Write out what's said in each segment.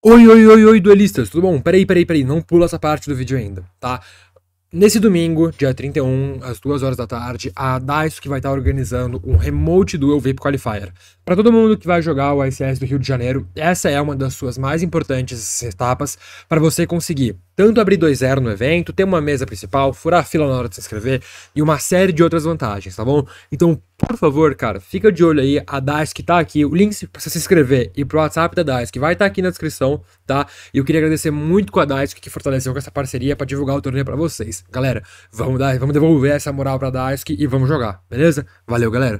Oi, oi, oi, oi, duelistas, tudo bom? Peraí, peraí, peraí, não pula essa parte do vídeo ainda, tá? Nesse domingo, dia 31, às 2 horas da tarde, a DICE que vai estar tá organizando um Remote Duel VIP Qualifier. Para todo mundo que vai jogar o ICS do Rio de Janeiro, essa é uma das suas mais importantes etapas para você conseguir tanto abrir 2-0 no evento, ter uma mesa principal, furar a fila na hora de se inscrever e uma série de outras vantagens, tá bom? Então, por favor, cara, fica de olho aí, a DAIS que tá aqui, o link pra você se inscrever e pro WhatsApp da DAIS que vai estar tá aqui na descrição, tá? E eu queria agradecer muito com a DAIS que fortaleceu com essa parceria para divulgar o torneio para vocês. Galera, vamos dar, vamos devolver essa moral pra DAIS e vamos jogar, beleza? Valeu, galera!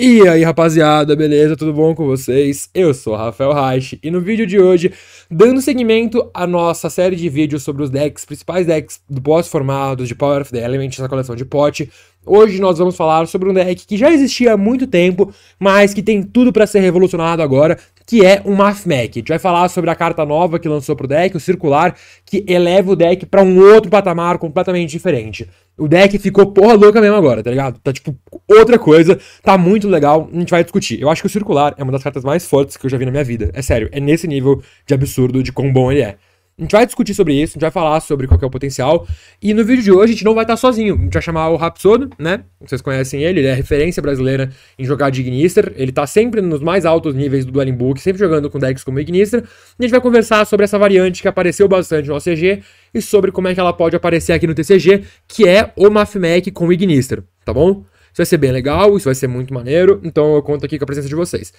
E aí, rapaziada, beleza? Tudo bom com vocês? Eu sou Rafael Reich e no vídeo de hoje, dando seguimento à nossa série de vídeos sobre os decks, principais decks do pós-formados de Power of the Element, na coleção de pote, hoje nós vamos falar sobre um deck que já existia há muito tempo, mas que tem tudo para ser revolucionado agora, que é um Math A gente vai falar sobre a carta nova que lançou pro deck, o circular, que eleva o deck para um outro patamar completamente diferente. O deck ficou porra louca mesmo agora, tá ligado? Tá tipo outra coisa, tá muito legal, a gente vai discutir. Eu acho que o circular é uma das cartas mais fortes que eu já vi na minha vida. É sério, é nesse nível de absurdo de quão bom ele é. A gente vai discutir sobre isso, a gente vai falar sobre qual é o potencial. E no vídeo de hoje a gente não vai estar sozinho. A gente vai chamar o Rapsodo, né? Vocês conhecem ele, ele é referência brasileira em jogar de Ignister. Ele tá sempre nos mais altos níveis do Dueling Book, sempre jogando com decks como Ignister. E a gente vai conversar sobre essa variante que apareceu bastante no OCG e sobre como é que ela pode aparecer aqui no TCG, que é o Mafmec com Ignister, tá bom? Isso vai ser bem legal, isso vai ser muito maneiro, então eu conto aqui com a presença de vocês.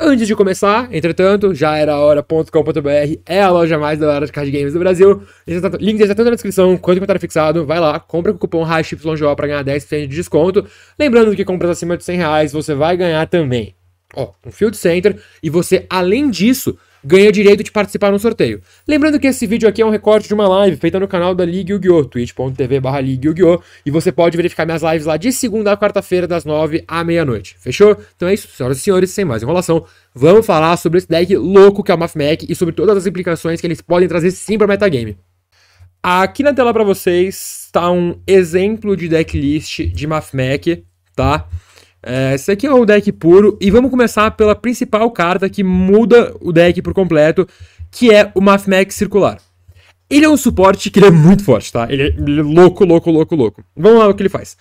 Antes de começar, entretanto, já era hora.com.br, é a loja mais da hora de card games do Brasil. Link está tá tanto na descrição quanto no comentário fixado. Vai lá, compra com o cupom HashYJO para ganhar 10% de desconto. Lembrando que compras acima de 100 reais você vai ganhar também ó, um Field Center, e você, além disso, ganha o direito de participar no sorteio. Lembrando que esse vídeo aqui é um recorte de uma live feita no canal da League Yu-Gi-Oh! twitch.tv barra Yu-Gi-Oh! E você pode verificar minhas lives lá de segunda a quarta-feira, das nove à meia-noite. Fechou? Então é isso, senhoras e senhores, sem mais enrolação, vamos falar sobre esse deck louco que é o Mathmack e sobre todas as implicações que eles podem trazer sim para metagame. Aqui na tela para vocês está um exemplo de decklist de Mathmack, tá? É, esse aqui é o deck puro, e vamos começar pela principal carta que muda o deck por completo, que é o Mathmax Circular. Ele é um suporte que é muito forte, tá? Ele é, ele é, louco, louco, louco, louco. Vamos lá o que ele faz.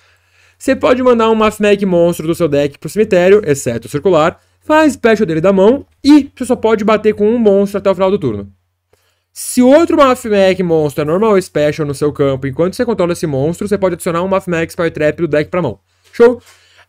Você pode mandar um Mathmag monstro do seu deck pro cemitério, exceto o circular, faz special dele da mão e você só pode bater com um monstro até o final do turno. Se outro Mathmag monstro é normal ou special no seu campo, enquanto você controla esse monstro, você pode adicionar um Mathmag Spy Trap do deck pra mão. Show?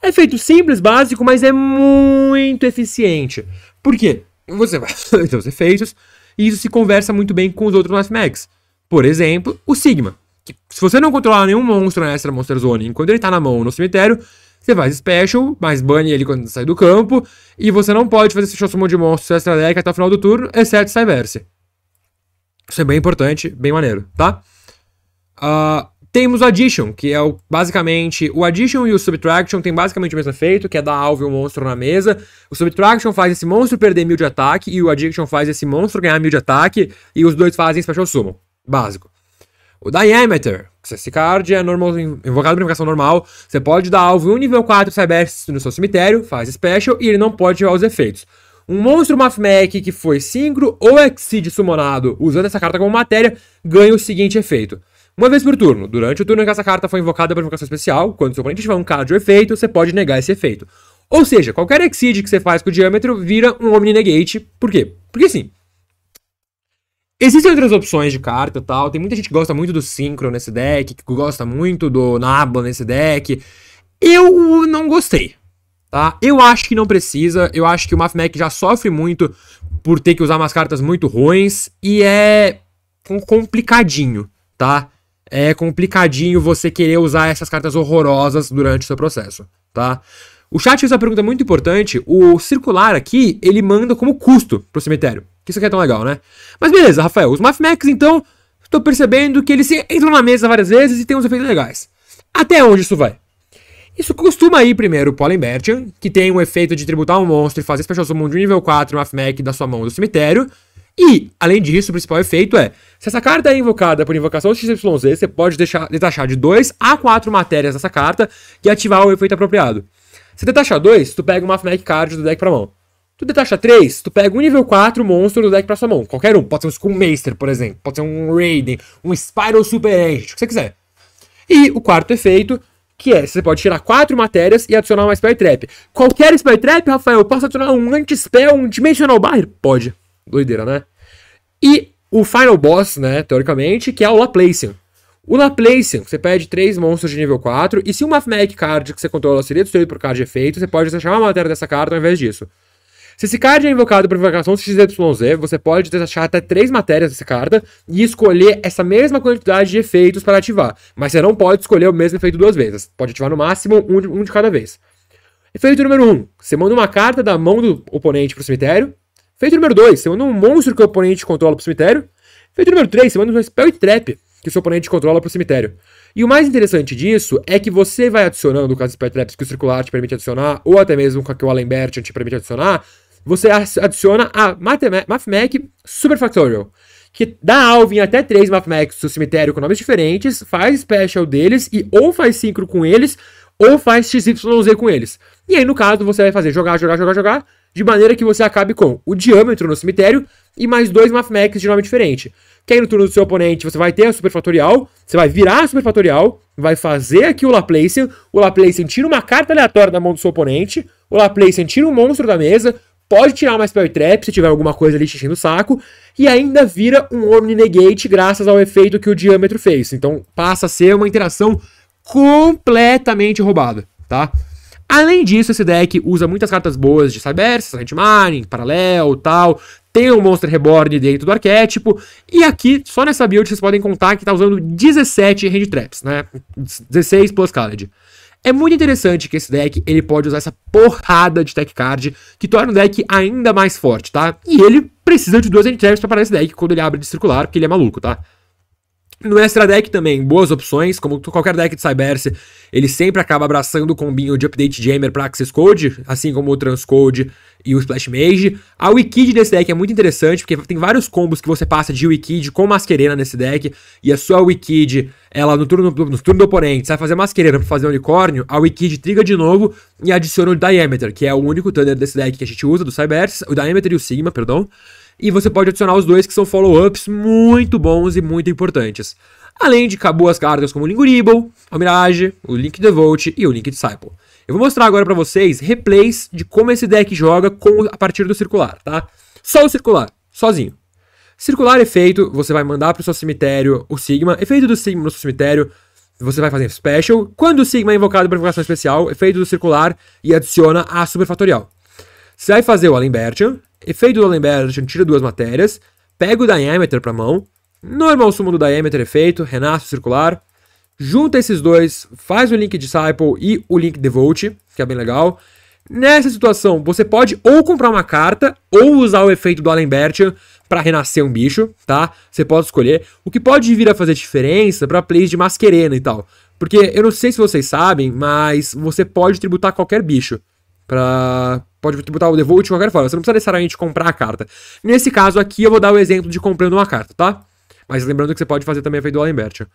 É feito simples, básico, mas é muito eficiente. Por quê? Você vai fazer os efeitos e isso se conversa muito bem com os outros Life Mags. Por exemplo, o Sigma. Que, se você não controlar nenhum monstro na Extra Monster Zone enquanto ele tá na mão no cemitério, você faz special, mas bane ele quando sai do campo, e você não pode fazer esse summon de monstros extra deck até o final do turno, exceto Cyverse. Isso é bem importante, bem maneiro, tá? Uh, temos o addition, que é o, basicamente... O addition e o subtraction tem basicamente o mesmo efeito, que é dar alvo e um monstro na mesa. O subtraction faz esse monstro perder mil de ataque, e o addition faz esse monstro ganhar mil de ataque, e os dois fazem special summon. Básico. O diameter, que esse card é normal, invocado por invocação normal. Você pode dar alvo em um nível 4 Cybex no seu cemitério, faz special, e ele não pode ativar os efeitos. Um monstro Mathmac que foi synchro ou exceed summonado usando essa carta como matéria ganha o seguinte efeito. Uma vez por turno. Durante o turno em que essa carta foi invocada para invocação especial, quando seu oponente tiver um card ou efeito, você pode negar esse efeito. Ou seja, qualquer exceed que você faz com o diâmetro vira um Omni Negate. Por quê? Porque sim. Existem outras opções de carta tal. Tem muita gente que gosta muito do Synchro nesse deck, que gosta muito do Nabla nesse deck. Eu não gostei. Tá? Eu acho que não precisa. Eu acho que o Mathmack já sofre muito por ter que usar umas cartas muito ruins. E é complicadinho, tá? é complicadinho você querer usar essas cartas horrorosas durante o seu processo, tá? O chat fez uma pergunta muito importante. O circular aqui, ele manda como custo pro cemitério. Que isso aqui é tão legal, né? Mas beleza, Rafael. Os Mathmax, então, estou percebendo que eles entram na mesa várias vezes e tem uns efeitos legais. Até onde isso vai? Isso costuma ir primeiro o Polymertian, que tem um efeito de tributar um monstro e fazer especial Summon de nível 4 no da sua mão do cemitério. E, além disso, o principal efeito é: se essa carta é invocada por invocação XYZ, você pode deixar, detachar de 2 a 4 matérias dessa carta e ativar o efeito apropriado. Se detachar 2, tu pega uma Fnatic Card do deck pra mão. Tu detacha 3, tu pega um nível 4 monstro do deck pra sua mão. Qualquer um. Pode ser um Skullmaster, por exemplo. Pode ser um Raiden, um Spiral Super Agent, o que você quiser. E o quarto efeito, que é, você pode tirar quatro matérias e adicionar uma Spell Trap. Qualquer Spell Trap, Rafael, posso adicionar um Anti-Spell, um Dimensional Barrier? Pode. Doideira, né? E o final boss, né, teoricamente, que é o Laplacian. O Laplacian, você pede três monstros de nível 4, e se uma Magic Card que você controla seria destruído por card de efeito, você pode desachar uma matéria dessa carta ao invés disso. Se esse card é invocado por invocação XYZ, você pode desachar até três matérias dessa carta e escolher essa mesma quantidade de efeitos para ativar. Mas você não pode escolher o mesmo efeito duas vezes. Pode ativar no máximo um de, um de cada vez. Efeito número 1. Um, você manda uma carta da mão do oponente para o cemitério. Feito número 2, você manda um monstro que o oponente controla pro cemitério. Feito número 3, você manda um spell trap que o seu oponente controla pro cemitério. E o mais interessante disso é que você vai adicionando, com as spell traps que o circular te permite adicionar, ou até mesmo com a que o Allenbert te permite adicionar, você adiciona a Mathemac Super Factorial, que dá alvo em até 3 Mathemacs do cemitério com nomes diferentes, faz special deles e ou faz synchro com eles, ou faz XYZ com eles. E aí, no caso, você vai fazer jogar, jogar, jogar, jogar, de maneira que você acabe com o diâmetro no cemitério e mais dois Mathmax de nome diferente. Que aí no turno do seu oponente você vai ter a superfatorial, você vai virar a superfatorial, vai fazer aqui o laplace o laplace tira uma carta aleatória da mão do seu oponente, o laplace tira um monstro da mesa, pode tirar mais spell trap se tiver alguma coisa ali te enchendo o saco, e ainda vira um Omni Negate graças ao efeito que o diâmetro fez. Então passa a ser uma interação completamente roubada, tá? Além disso, esse deck usa muitas cartas boas de Cybersis, Handmining, Paralel tal. Tem o um Monster Reborn dentro do arquétipo. E aqui, só nessa build, vocês podem contar que tá usando 17 Hand Traps, né? 16 plus Khaled. É muito interessante que esse deck ele pode usar essa porrada de tech card que torna o deck ainda mais forte, tá? E ele precisa de duas hand traps pra parar esse deck quando ele abre de circular, porque ele é maluco, tá? No Extra Deck também, boas opções, como qualquer deck de Cyberse, ele sempre acaba abraçando o combinho de Update Jammer para Axis Code, assim como o Transcode e o Splash Mage. A Wikid desse deck é muito interessante, porque tem vários combos que você passa de Wikid com Masquerena nesse deck, e a sua Wikid, ela no turno, no turno do oponente, sai fazer Masquerena pra fazer um Unicórnio, a Wikid triga de novo e adiciona o Diameter, que é o único Thunder desse deck que a gente usa, do Cyberse, o Diameter e o Sigma, perdão e você pode adicionar os dois que são follow-ups muito bons e muito importantes. Além de boas cargas como o Lingurible, a Mirage, o Link Devote e o Link Disciple. Eu vou mostrar agora para vocês replays de como esse deck joga com, a partir do circular, tá? Só o circular, sozinho. Circular efeito, você vai mandar para o seu cemitério o Sigma. Efeito do Sigma no seu cemitério, você vai fazer special. Quando o Sigma é invocado para invocação especial, efeito do circular e adiciona a superfatorial. Você vai fazer o Alembertian, efeito do Allenberg, tira duas matérias, pega o diameter para mão, normal sumo do diameter efeito, renasce circular, junta esses dois, faz o link Disciple e o link Devote, que é bem legal. Nessa situação, você pode ou comprar uma carta ou usar o efeito do Allenbertian para renascer um bicho, tá? Você pode escolher. O que pode vir a fazer diferença para plays de Masquerena e tal. Porque eu não sei se vocês sabem, mas você pode tributar qualquer bicho para pode botar o devote de qualquer forma. Você não precisa necessariamente comprar a carta. Nesse caso aqui, eu vou dar o exemplo de comprando uma carta, tá? Mas lembrando que você pode fazer também a feito do Alembertia.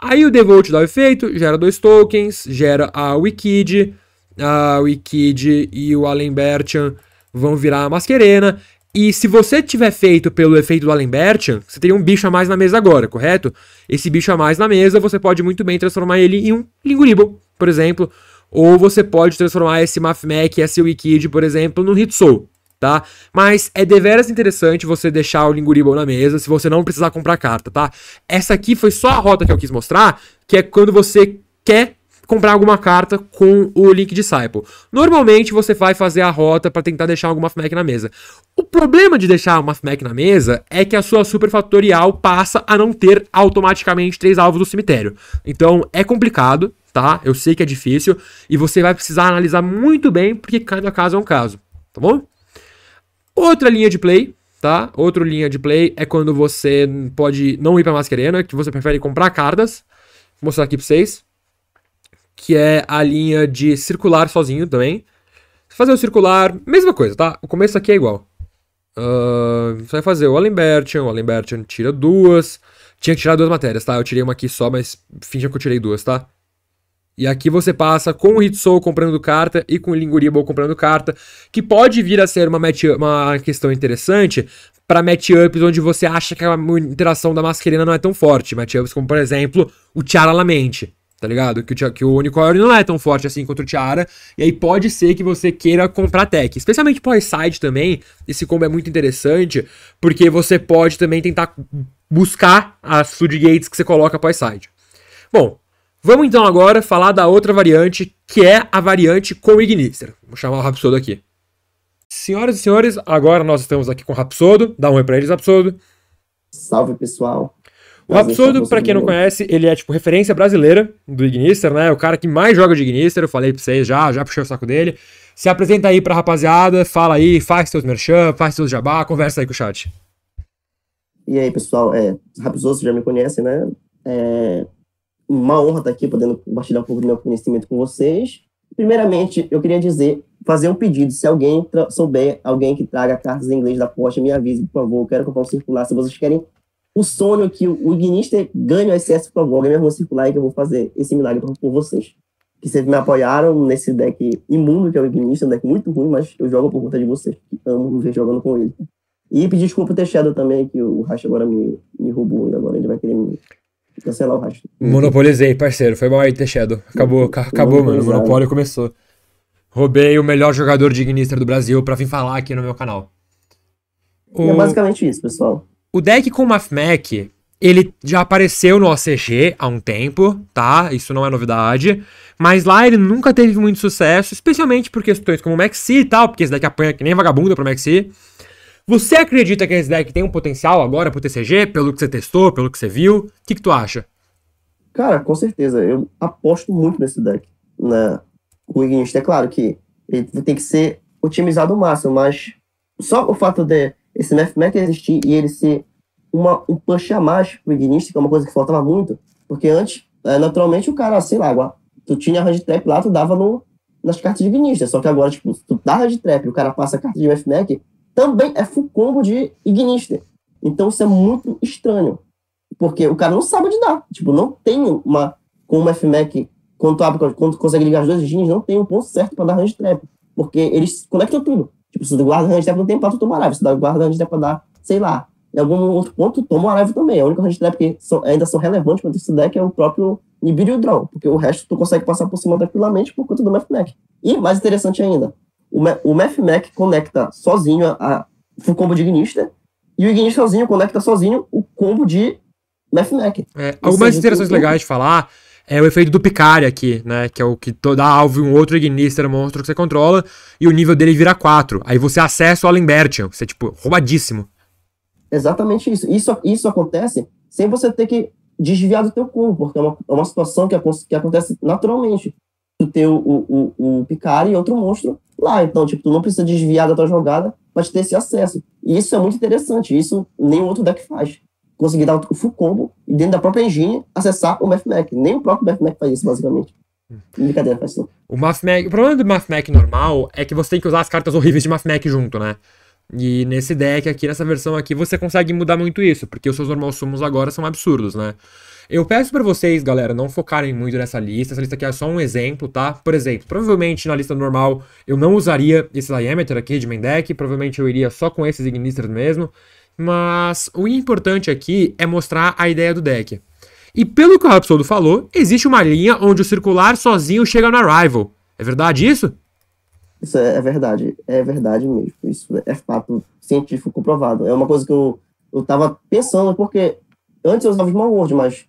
Aí o devote dá o efeito, gera dois tokens, gera a Wikid, a Wikid e o Alembertian vão virar a Masquerena. E se você tiver feito pelo efeito do Alembertian, você teria um bicho a mais na mesa agora, correto? Esse bicho a mais na mesa, você pode muito bem transformar ele em um Lingurible, por exemplo, ou você pode transformar esse MathMac, esse Wikid, por exemplo, no Hitsou, tá? Mas é deveras interessante você deixar o Linguribon na mesa se você não precisar comprar carta, tá? Essa aqui foi só a rota que eu quis mostrar, que é quando você quer comprar alguma carta com o Link Disciple. Normalmente você vai fazer a rota para tentar deixar alguma FMAC na mesa. O problema de deixar uma FMAC na mesa é que a sua superfatorial passa a não ter automaticamente três alvos do cemitério. Então é complicado, tá? Eu sei que é difícil e você vai precisar analisar muito bem porque cada caso é um caso, tá bom? Outra linha de play, tá? Outra linha de play é quando você pode não ir para Mascherena, né? que você prefere comprar cartas. Vou mostrar aqui para vocês, que é a linha de circular sozinho também. Fazer o circular, mesma coisa, tá? O começo aqui é igual. Uh, você vai fazer o Alembertian, o Alembertian tira duas. Tinha que tirar duas matérias, tá? Eu tirei uma aqui só, mas finja que eu tirei duas, tá? E aqui você passa com o Hitsou comprando carta e com o Linguribo comprando carta, que pode vir a ser uma, match uma questão interessante para matchups onde você acha que a interação da masculina não é tão forte. Matchups como, por exemplo, o Tiara Lamente, tá ligado? Que o, que o Unicorn não é tão forte assim contra o Tiara. E aí pode ser que você queira comprar tech. Especialmente o side também. Esse combo é muito interessante, porque você pode também tentar buscar as food que você coloca pós-side. Bom, Vamos então agora falar da outra variante, que é a variante com Ignister. Vou chamar o Rapsodo aqui. Senhoras e senhores, agora nós estamos aqui com o Rapsodo. Dá um oi pra eles, Rapsodo. Salve, pessoal. O Rapsodo, para quem não conhece, ele é tipo referência brasileira do Ignister, né? O cara que mais joga de Ignister, eu falei pra vocês já, já puxei o saco dele. Se apresenta aí pra rapaziada, fala aí, faz seus merchan, faz seus jabá, conversa aí com o chat. E aí, pessoal, é, Rapsodo, você já me conhece, né? É, uma honra estar tá aqui podendo compartilhar um pouco do meu conhecimento com vocês. Primeiramente, eu queria dizer, fazer um pedido. Se alguém souber, alguém que traga cartas em inglês da Porsche, me avise, por favor. Eu quero comprar um circular. Se vocês querem o sonho que o Ignister ganhe o SS, por favor, alguém me circular e que eu vou fazer esse milagre por vocês. Que sempre me apoiaram nesse deck imundo que é o é um deck muito ruim, mas eu jogo por conta de vocês, que amo ver jogando com ele. E pedir desculpa pro Teixeira também, que o Racha agora me, me roubou e agora ele vai querer me Cancelar o rastro. Monopolizei, parceiro. Foi mal aí, The Acabou, acabou mano. O monopólio começou. Roubei o melhor jogador de dignista do Brasil pra vir falar aqui no meu canal. É o... É basicamente isso, pessoal. O deck com MathMac, ele já apareceu no OCG há um tempo, tá? Isso não é novidade. Mas lá ele nunca teve muito sucesso, especialmente por questões como o Maxi e tal, porque esse deck apanha que nem vagabundo pro Maxi. Você acredita que esse deck tem um potencial agora pro TCG, pelo que você testou, pelo que você viu? O que, que tu acha? Cara, com certeza. Eu aposto muito nesse deck. Né? O Ignite, é claro que ele tem que ser otimizado ao máximo, mas só o fato de esse Mathmack existir e ele ser uma, um punch a mais pro Ignite, que é uma coisa que faltava muito, porque antes, eh, naturalmente, o cara, sei lá, tu tinha hand trap lá, tu dava no, nas cartas de Ignite, só que agora, tipo, tu dá hand trap e o cara passa a carta de Mathmack, também é Fucombo de Ignister. Então isso é muito estranho, porque o cara não sabe onde dar. Tipo, não tem uma. Com uma FMAC, quando, tu abre, quando tu consegue ligar as duas engines, não tem um ponto certo para dar range trap, porque eles conectam tudo. Tipo, se tu guarda range trap, não tem pra tu tomar live. Se tu guarda range trap pra dar, sei lá, em algum outro ponto, toma live também. A única range trap que são, ainda são relevantes quando esse deck é o próprio Nibiru Draw, porque o resto tu consegue passar por cima tranquilamente por conta do FMAC. E mais interessante ainda, o, o MathMac conecta sozinho a, a, o combo de Ignista, e o Ignista sozinho conecta sozinho o combo de MathMac. É, algumas é interações tem... legais de falar é o efeito do Picari aqui, né? Que é o que toda alvo um outro Ignister, é um monstro que você controla, e o nível dele vira 4. Aí você acessa o Alimbertian, você é, tipo, roubadíssimo. Exatamente isso. Isso, isso acontece sem você ter que desviar do teu combo, porque é uma, é uma situação que, que acontece naturalmente. Tu ter o, o, o, o Picari e outro monstro lá. Então, tipo, tu não precisa desviar da tua jogada, mas ter esse acesso. E isso é muito interessante. Isso nenhum outro deck faz. Conseguir dar o full combo e dentro da própria engine acessar o MathMac. Nem o próprio MathMac faz isso, basicamente. Hum. Brincadeira, faz isso. O, Math o problema do MathMac normal é que você tem que usar as cartas horríveis de MathMac junto, né? E nesse deck aqui, nessa versão aqui, você consegue mudar muito isso, porque os seus normal sumos agora são absurdos, né? Eu peço para vocês, galera, não focarem muito nessa lista. Essa lista aqui é só um exemplo, tá? Por exemplo, provavelmente na lista normal eu não usaria esse diameter aqui de main deck, provavelmente eu iria só com esses ignisters mesmo. Mas o importante aqui é mostrar a ideia do deck. E pelo que o Rapsoldo falou, existe uma linha onde o circular sozinho chega na arrival. É verdade isso? Isso é, é, verdade, é verdade mesmo. Isso é fato científico comprovado. É uma coisa que eu, eu tava pensando, porque antes eu usava Small World, mas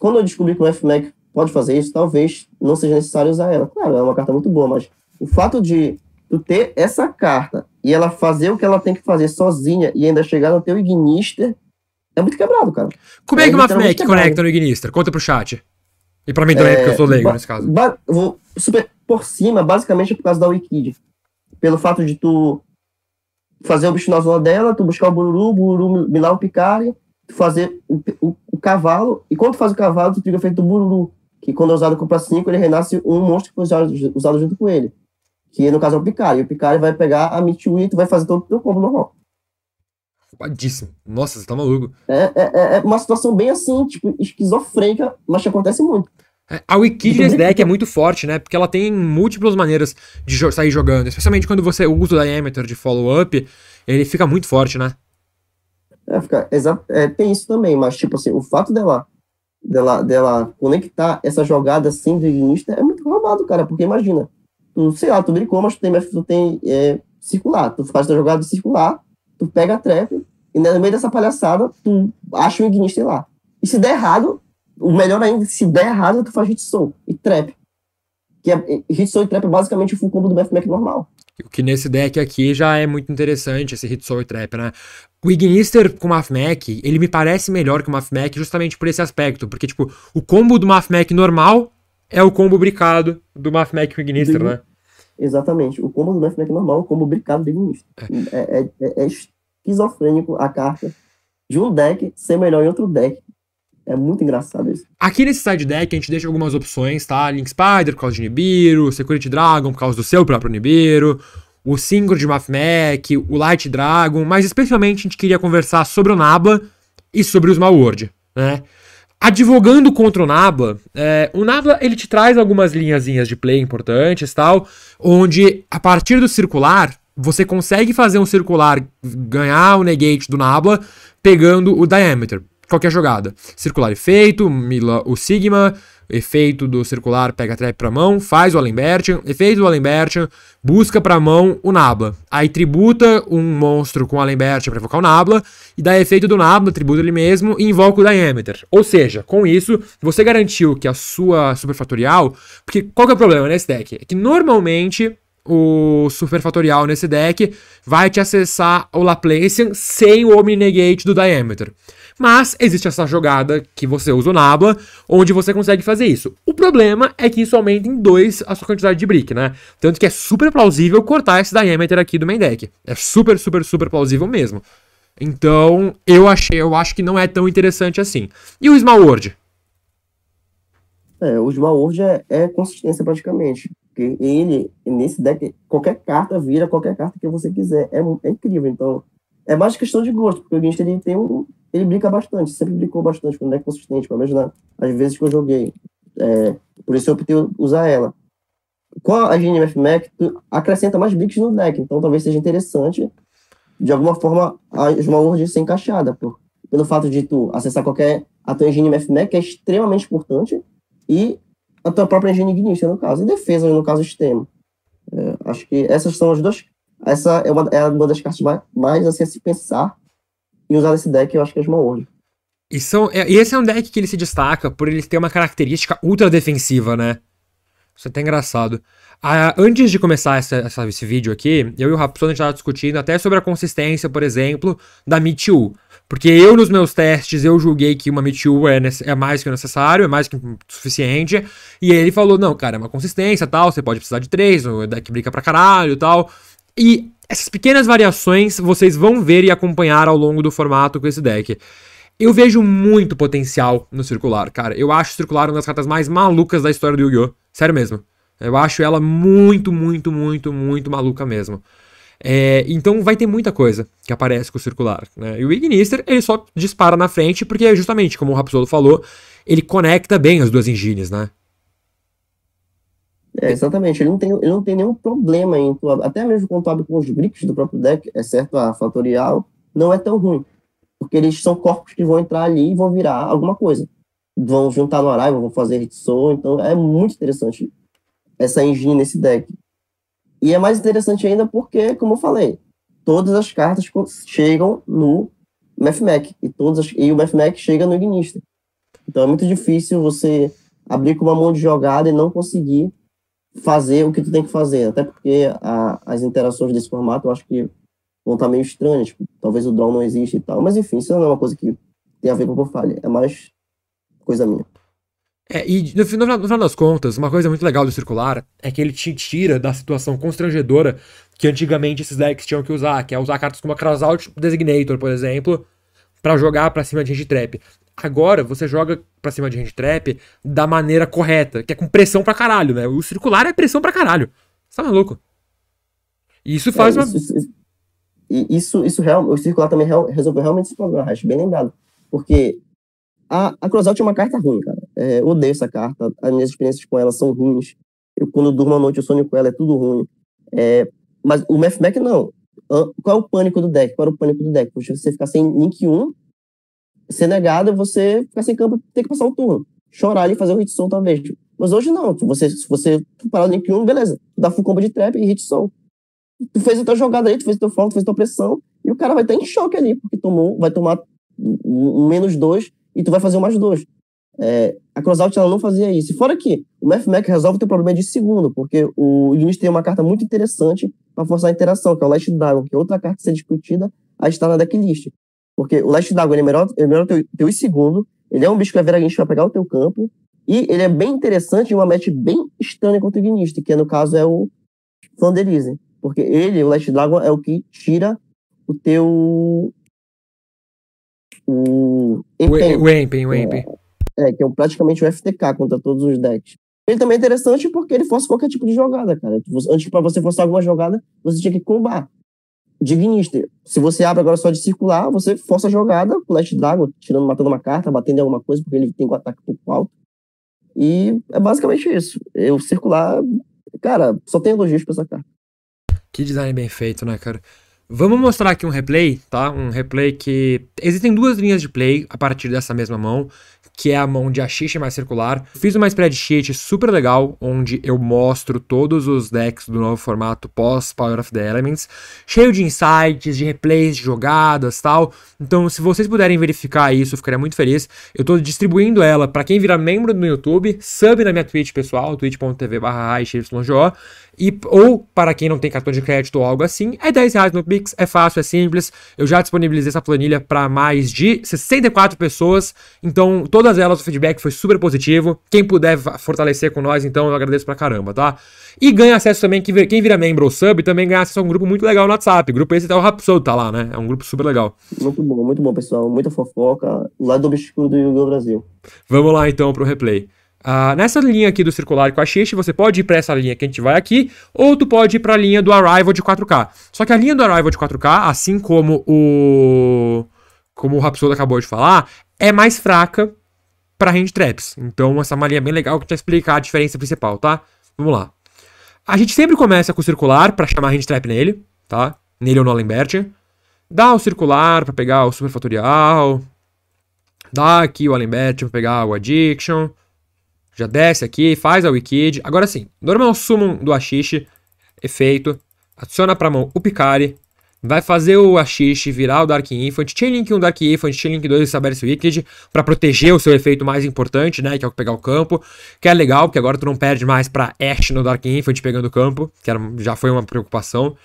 quando eu descobri que o FMAC pode fazer isso, talvez não seja necessário usar ela. Claro, é uma carta muito boa, mas o fato de tu ter essa carta e ela fazer o que ela tem que fazer sozinha e ainda chegar no teu Ignister é muito quebrado, cara. Como é, é que o FMAC conecta no Ignister? Conta pro chat. E pra mim também, é, porque eu sou leigo nesse caso. Vou Super, por cima, basicamente é por causa da Wikid. Pelo fato de tu fazer o bicho na zona dela, tu buscar o bururu, o bururu milar o picare, tu fazer o, o, o, cavalo, e quando tu faz o cavalo, tu fica feito o bururu, que quando é usado compra 5, ele renasce um monstro que foi usado, junto com ele. Que no caso é o picare E o picare vai pegar a Michui e tu vai fazer todo o teu combo normal. Fadíssimo. Nossa, você tá maluco. É, é, é, é uma situação bem assim, tipo, esquizofrênica, mas que acontece muito. É, a Wikidia deck é muito forte, né? Porque ela tem múltiplas maneiras de jo sair jogando, especialmente quando você usa o diameter de follow-up, ele fica muito forte, né? É, fica, é, tem isso também, mas tipo assim, o fato dela, dela, dela conectar essa jogada sem o início é muito roubado, cara, porque imagina, tu, sei lá, tu brincou, mas tu tem, tu tem é, circular, tu faz a jogada circular, tu pega a trap, e né, no meio dessa palhaçada, tu acha o Ignis, lá. E se der errado, o melhor ainda, se der errado, tu faz hit soul e trap. Que é, hit soul e trap é basicamente o full combo do Beth Mac normal. O que nesse deck aqui já é muito interessante, esse Hit Soul Trap, né? O Ignister com o Mafmec, ele me parece melhor que o Mafmec justamente por esse aspecto, porque, tipo, o combo do Mafmec normal é o combo bricado do Mafmec com o Ignister, né? Exatamente. O combo do Mafmec normal é o combo bricado do Ignister. É. é. É, é, é esquizofrênico a carta de um deck ser melhor em outro deck. É muito engraçado isso. Aqui nesse side deck a gente deixa algumas opções, tá? Link Spider por causa de Nibiru, Security Dragon por causa do seu próprio Nibiru, o Synchro de Mathmec, o Light Dragon, mas especialmente a gente queria conversar sobre o Nabla e sobre os Malword, né? Advogando contra o Nabla, é, o Nabla ele te traz algumas linhazinhas de play importantes tal, onde a partir do circular você consegue fazer um circular ganhar o negate do Nabla pegando o diameter qualquer jogada. Circular efeito, mila o Sigma, efeito do circular pega trap pra mão, faz o Alembertian, efeito do Alembertian, busca pra mão o Nabla. Aí tributa um monstro com o Alembertian pra invocar o Nabla, e dá efeito do Nabla, tributa ele mesmo, e invoca o Diameter. Ou seja, com isso, você garantiu que a sua superfatorial. Porque qual que é o problema nesse deck? É que normalmente o superfatorial nesse deck vai te acessar o Laplacian sem o Omni Negate do Diameter. Mas existe essa jogada que você usa o Nabla, onde você consegue fazer isso. O problema é que isso aumenta em 2 a sua quantidade de brick, né? Tanto que é super plausível cortar esse diameter aqui do main deck. É super, super, super plausível mesmo. Então, eu achei, eu acho que não é tão interessante assim. E o Small World? É, o Small World é, é consistência praticamente. Porque ele, nesse deck, qualquer carta vira qualquer carta que você quiser. É, é incrível. Então, é mais questão de gosto, porque o Ginster tem um, ele brinca bastante, sempre brincou bastante, quando é consistente, pelo menos as vezes que eu joguei. É, por isso eu optei usar ela. Com a GNMF Mac, acrescenta mais brinks no deck, então talvez seja interessante, de alguma forma, as Maurge ser encaixada, por, pelo fato de tu acessar qualquer. A tua engine Mac é extremamente importante, e a tua própria engine Ignition, no caso, e defesa, no caso, extremo. É, acho que essas são as duas. Essa é uma, é uma das cartas mais, mais assim, a se pensar e usar esse deck, eu acho que é Small World. E, são, é, e esse é um deck que ele se destaca por ele ter uma característica ultra defensiva, né? Isso é até engraçado. Ah, antes de começar essa, essa, esse vídeo aqui, eu e o Rapson estava discutindo até sobre a consistência, por exemplo, da Mitiu. Porque eu, nos meus testes, eu julguei que uma Mitiu é, é mais que necessário, é mais que suficiente. E ele falou, não, cara, é uma consistência tal, você pode precisar de três, o deck brinca pra caralho e tal. E essas pequenas variações vocês vão ver e acompanhar ao longo do formato com esse deck. Eu vejo muito potencial no circular, cara. Eu acho o circular uma das cartas mais malucas da história do Yu-Gi-Oh! Sério mesmo. Eu acho ela muito, muito, muito, muito maluca mesmo. É, então vai ter muita coisa que aparece com o circular. Né? E o Ignister, ele só dispara na frente, porque justamente, como o Rapsolo falou, ele conecta bem as duas engines, né? É, exatamente. Ele não, tem, ele não tem nenhum problema em tu, Até mesmo quando tu abre com os bricks do próprio deck, é certo, a fatorial não é tão ruim. Porque eles são corpos que vão entrar ali e vão virar alguma coisa. Vão juntar no Arrival, vão fazer Hitsoul, então é muito interessante essa engine nesse deck. E é mais interessante ainda porque, como eu falei, todas as cartas chegam no Mathmac e, todas e o Mathmac chega no Ignista. Então é muito difícil você abrir com uma mão de jogada e não conseguir fazer o que tu tem que fazer. Até porque a, as interações desse formato eu acho que vão estar tá meio estranhas. Tipo, talvez o draw não exista e tal. Mas enfim, isso não é uma coisa que tem a ver com o falha É mais coisa minha. É, e no final, no final das contas, uma coisa muito legal do circular é que ele te tira da situação constrangedora que antigamente esses decks tinham que usar, que é usar cartas como a Crossout Designator, por exemplo, para jogar para cima de Trap. Agora você joga pra cima de hand trap da maneira correta, que é com pressão pra caralho, né? O circular é pressão pra caralho. Você tá maluco? E isso é, faz é, isso, uma. Isso, isso, isso, real, o circular também real, resolveu realmente esse problema, acho bem lembrado. Porque a, a Crossout é uma carta ruim, cara. É, eu odeio essa carta, as minhas experiências com ela são ruins. Eu, quando eu durmo à noite, eu sonho com ela, é tudo ruim. É, mas o Math Mac não. Qual é o pânico do deck? Qual era é o pânico do deck? Poxa, você ficar sem link 1 ser negado você ficar sem campo ter que passar um turno. Chorar e fazer o hit soul talvez. Mas hoje não. Você, se você parar no link 1, beleza. Dá full combo de trap e hit soul. Tu fez a tua jogada aí tu fez o teu falta, tu fez a tua pressão, e o cara vai estar em choque ali, porque tomou, vai tomar um menos dois e tu vai fazer um mais dois. É, a Crossout ela não fazia isso. Fora que o Mac resolve o teu problema de segundo, porque o Unity tem uma carta muito interessante para forçar a interação, que é o Last Dragon, que é outra carta a ser discutida a estar na decklist. Porque o Last Dragon é melhor, é melhor teu, teu segundo. Ele é um bicho que vai virar gente pra pegar o teu campo. E ele é bem interessante em uma match bem estranha contra o guinista que no caso é o Flanderize. Porque ele, o Last Dragon, é o que tira o teu. O. Empenho. O Empen, o é. Empen. É, que é praticamente o FTK contra todos os decks. Ele também é interessante porque ele força qualquer tipo de jogada, cara. Antes, para você forçar alguma jogada, você tinha que combar dignista. Se você abre agora só de circular, você força a jogada com o tirando, matando uma carta, batendo em alguma coisa, porque ele tem um ataque pouco alto. E é basicamente isso. Eu circular, cara, só tem elogios pra essa carta. Que design bem feito, né, cara? Vamos mostrar aqui um replay, tá? Um replay que. Existem duas linhas de play a partir dessa mesma mão que é a mão de Axixa mais circular. Fiz uma spreadsheet super legal, onde eu mostro todos os decks do novo formato pós Power of the Elements, cheio de insights, de replays, de jogadas tal. Então, se vocês puderem verificar isso, eu ficaria muito feliz. Eu tô distribuindo ela para quem virar membro do YouTube, sub na minha Twitch pessoal, twitch.tv barra e ou para quem não tem cartão de crédito ou algo assim, é 10 reais no Pix, é fácil, é simples. Eu já disponibilizei essa planilha para mais de 64 pessoas, então toda todas elas o feedback foi super positivo. Quem puder fortalecer com nós, então eu agradeço pra caramba, tá? E ganha acesso também, quem vira membro ou sub também ganha acesso a um grupo muito legal no WhatsApp. grupo esse tá o Rapsodo, tá lá, né? É um grupo super legal. Muito bom, muito bom, pessoal. Muita fofoca. Lá do obscuro do Brasil. Vamos lá então pro replay. Uh, nessa linha aqui do circular com a xixi, você pode ir para essa linha que a gente vai aqui, ou tu pode ir para a linha do Arrival de 4K. Só que a linha do Arrival de 4K, assim como o como o Rhapsody acabou de falar, é mais fraca para hand traps. Então, essa malinha é bem legal que te explicar a diferença principal, tá? Vamos lá. A gente sempre começa com o circular para chamar hand trap nele, tá? Nele ou no Allenbert. Dá o circular para pegar o superfatorial. Dá aqui o Allenbert para pegar o addiction. Já desce aqui, faz a wikid. Agora sim, normal summon do Ashish, efeito. É Adiciona para mão o Picari, Vai fazer o Ashish virar o Dark Infant, Chainlink 1 Dark Infant, Chainlink 2 Saberis Wicked, para proteger o seu efeito mais importante, né, que é o pegar o campo, que é legal, porque agora tu não perde mais pra Ash no Dark Infant pegando o campo, que era, já foi uma preocupação.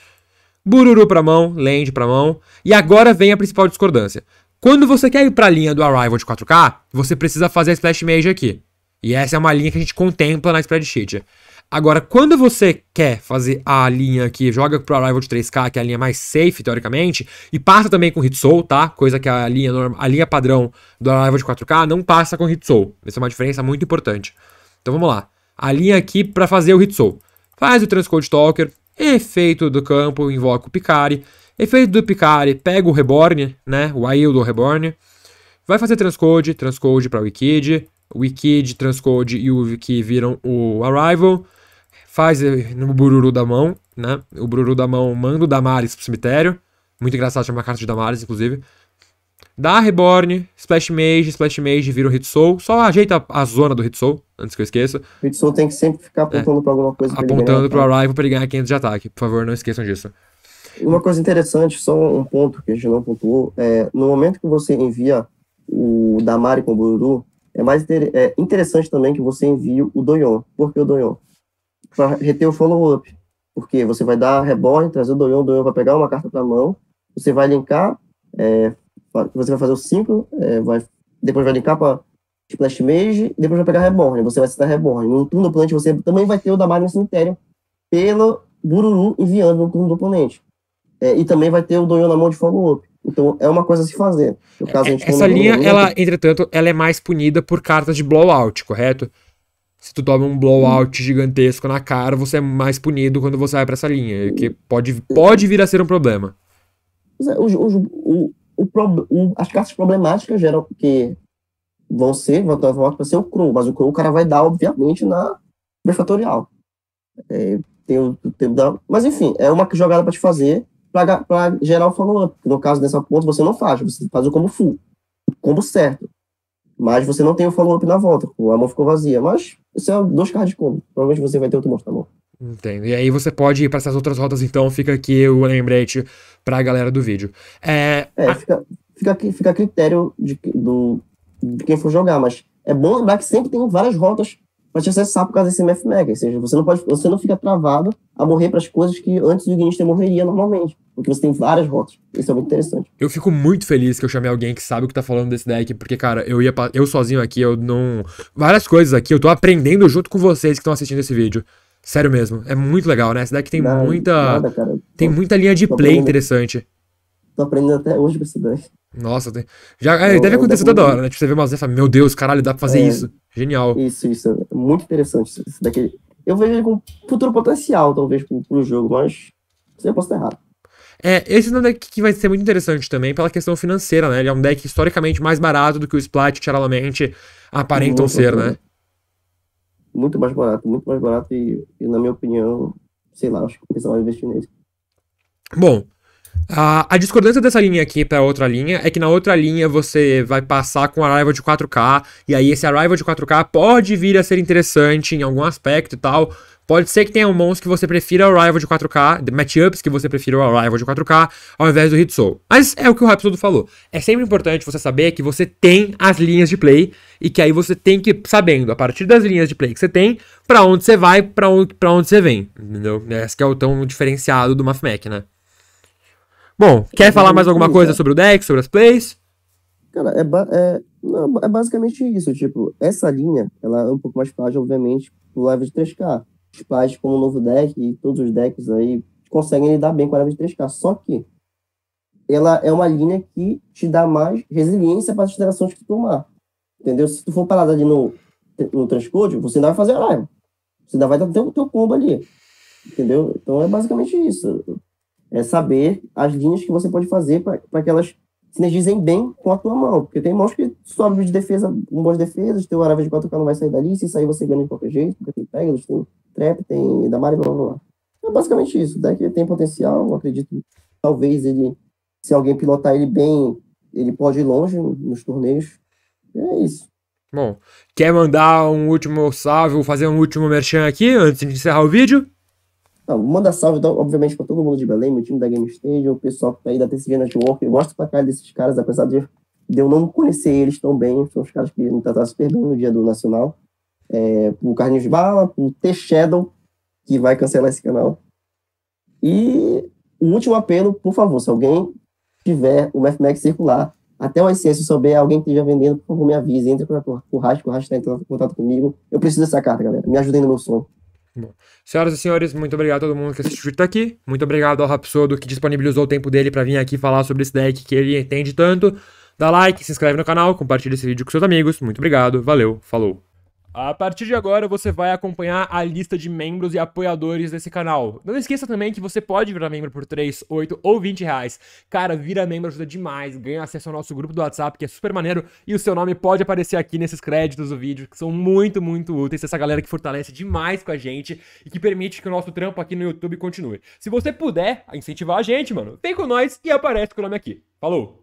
Bururu pra mão, Land pra mão, e agora vem a principal discordância. Quando você quer ir pra linha do Arrival de 4K, você precisa fazer a Splash Mage aqui. E essa é uma linha que a gente contempla na spreadsheet. Agora, quando você quer fazer a linha que joga pro Arrival de 3K, que é a linha mais safe, teoricamente, e passa também com soul tá? Coisa que a linha, a linha padrão do Arrival de 4K não passa com soul Essa é uma diferença muito importante. Então vamos lá. A linha aqui para fazer o soul Faz o Transcode Talker, efeito do campo, invoca o Picari. Efeito do Picari, pega o Reborn, né? O Aiel do Reborn. Vai fazer Transcode, Transcode pra Wikid. Wikid, Transcode e o que viram o Arrival faz no bururu da mão, né? O bururu da mão manda o Damaris pro cemitério. Muito engraçado chamar carta de Damaris, inclusive. Dá Reborn, Splash Mage, Splash Mage vira o Hit Soul. Só ajeita a zona do Hit Soul, antes que eu esqueça. O Hit Soul tem que sempre ficar é. apontando é, pra alguma coisa. Apontando pra ele ganhar, pro tá? Arrival pra ele ganhar 500 de ataque. Por favor, não esqueçam disso. Uma coisa interessante, só um ponto que a gente não pontuou. É, no momento que você envia o Damari com o Bururu, é mais é interessante também que você envie o Doyon. Por que o Doyon? para reter o follow-up. Porque você vai dar reborn, trazer o Doyon, Doyon vai pegar uma carta para a mão, você vai linkar, é, você vai fazer o 5, é, vai, depois vai linkar para Splash Mage, depois vai pegar reborn, você vai citar reborn. No turno do oponente você também vai ter o Damari no cemitério, pelo Bururu enviando no turno do oponente. É, e também vai ter o Doyon na mão de follow-up. Então é uma coisa a se fazer. No caso, a gente Essa linha, ela, entretanto, ela é mais punida por cartas de blowout, correto? se tu toma um blowout gigantesco na cara, você é mais punido quando você vai para essa linha, que pode, pode vir a ser um problema. É, os, os, o, o, o, as cartas problemáticas geram porque vão ser, vão ter volta para ser o cru, mas o o cara vai dar, obviamente, na fatorial. É, tem o, tempo da, mas enfim, é uma jogada para te fazer para gerar o follow-up. No caso dessa ponta, você não faz, você faz o combo full, o combo certo. Mas você não tem o follow-up na volta, a mão ficou vazia. Mas isso é dois carros de combo. Provavelmente você vai ter outro monstro na mão. Entendo. E aí você pode ir para essas outras rotas, então fica aqui o lembrete para a galera do vídeo. É, é a... fica, fica, fica a critério de, do, de quem for jogar, mas é bom lembrar que sempre tem várias rotas para te acessar por causa desse MF Mega. Ou seja, você não, pode, você não fica travado a morrer para as coisas que antes o Ignister morreria normalmente. Porque você tem várias rotas. Isso é muito interessante. Eu fico muito feliz que eu chamei alguém que sabe o que tá falando desse deck. Porque, cara, eu ia eu sozinho aqui, eu não. Várias coisas aqui, eu tô aprendendo junto com vocês que estão assistindo esse vídeo. Sério mesmo, é muito legal, né? Esse deck tem não, muita. Nada, tem muita linha de play aprendendo. interessante. Tô aprendendo até hoje com esse deck. Nossa, tem... já é, deve é acontecer toda hora, né? Tipo, você vê umas vezes e fala, meu Deus, caralho, dá pra fazer é, isso. Genial. Isso, isso. É muito interessante. Isso daqui. Eu vejo ele com futuro potencial, talvez, pro, pro jogo, mas eu posso estar errado. É, esse é um deck que vai ser muito interessante também pela questão financeira, né? Ele é um deck historicamente mais barato do que o Splat geralmente aparentam muito, ser, né? Muito mais barato, muito mais barato e, e, na minha opinião, sei lá, acho que eu precisava investir nele. Bom, a, a discordância dessa linha aqui para outra linha é que na outra linha você vai passar com Arrival de 4K, e aí esse Arrival de 4K pode vir a ser interessante em algum aspecto e tal. Pode ser que tenha um monstro que você prefira o Arrival de 4K, matchups que você prefira o Arrival de 4K, ao invés do Hitsoul. Mas é o que o Rapsodo falou. É sempre importante você saber que você tem as linhas de play, e que aí você tem que ir sabendo, a partir das linhas de play que você tem, para onde você vai, para onde, pra onde você vem. Entendeu? Esse que é o tão diferenciado do MathMac, né? Bom, quer falar mais alguma coisa sobre o deck, sobre as plays? Cara, é, ba é, não, é basicamente isso. Tipo, essa linha, ela é um pouco mais frágil, obviamente, pro level de 3K. Os pais, como o novo deck e todos os decks aí, conseguem lidar bem com a level de 3K. Só que ela é uma linha que te dá mais resiliência para as alterações que tu tomar. Entendeu? Se tu for parado ali no, no transcode, você ainda vai fazer a live. Você ainda vai dar o teu, teu combo ali. Entendeu? Então é basicamente isso é saber as linhas que você pode fazer para que elas sinergizem bem com a tua mão. Porque tem mãos que sobem de defesa, com boas defesas, teu arava de 4K não vai sair dali, se sair você ganha de qualquer jeito, porque tem Pegasus, tem Trap, tem Damari, blá blá blá. É basicamente isso. O deck tem potencial, acredito. Talvez ele, se alguém pilotar ele bem, ele pode ir longe nos torneios. É isso. Bom, quer mandar um último salve ou fazer um último merchan aqui antes de encerrar o vídeo? manda salve, então, obviamente, para todo mundo de Belém, o time da Game Stage, o pessoal que tá aí da TCG Network. Eu gosto pra caralho desses caras, apesar de eu não conhecer eles tão bem. São os caras que me trataram super bem no dia do Nacional. É, pro Carlinhos Bala, pro T-Shadow, que vai cancelar esse canal. E o último apelo, por favor, se alguém tiver o MFMAX circular, até o ICS souber alguém que esteja vendendo, por favor, me avise. Entre com o Rasco, o Rasco tá entrando em contato comigo. Eu preciso dessa carta, galera. Me ajudem no meu sonho. Bom. Senhoras e senhores, muito obrigado a todo mundo que assistiu até aqui. Muito obrigado ao Rapsodo que disponibilizou o tempo dele para vir aqui falar sobre esse deck que ele entende tanto. Dá like, se inscreve no canal, compartilha esse vídeo com seus amigos. Muito obrigado, valeu, falou. A partir de agora você vai acompanhar a lista de membros e apoiadores desse canal. Não esqueça também que você pode virar membro por 3, 8 ou 20 reais. Cara, vira membro ajuda demais, ganha acesso ao nosso grupo do WhatsApp, que é super maneiro, e o seu nome pode aparecer aqui nesses créditos do vídeo, que são muito, muito úteis. Essa galera que fortalece demais com a gente e que permite que o nosso trampo aqui no YouTube continue. Se você puder incentivar a gente, mano, vem com nós e aparece com o nome aqui. Falou!